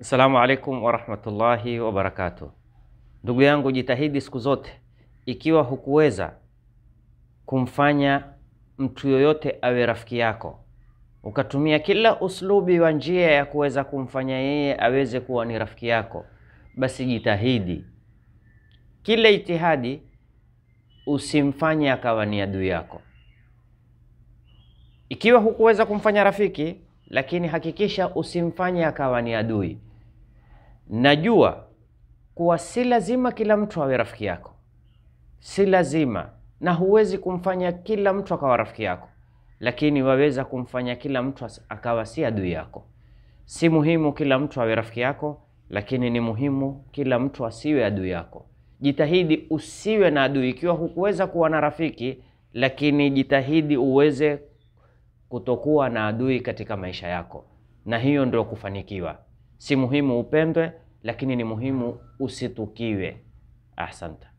Assalamu alaikum warahmatullahi wabarakatuh. Ndugu yangu, jitahidi siku zote, ikiwa hukuweza kumfanya mtu yoyote awe rafiki yako, ukatumia kila uslubi wa njia ya kuweza kumfanya yeye aweze kuwa ni rafiki yako, basi jitahidi kila itihadi usimfanye akawa ni adui yako. Ikiwa hukuweza kumfanya rafiki lakini hakikisha usimfanye akawa ni adui. Najua kuwa si lazima kila mtu awe rafiki yako, si lazima, na huwezi kumfanya kila mtu akawa rafiki yako, lakini waweza kumfanya kila mtu akawa si adui yako. Si muhimu kila mtu awe rafiki yako, lakini ni muhimu kila mtu asiwe adui yako. Jitahidi usiwe na adui. Ikiwa hukuweza kuwa na rafiki, lakini jitahidi uweze kutokuwa na adui katika maisha yako, na hiyo ndio kufanikiwa. Si muhimu upendwe, lakini ni muhimu usitukiwe. Asante.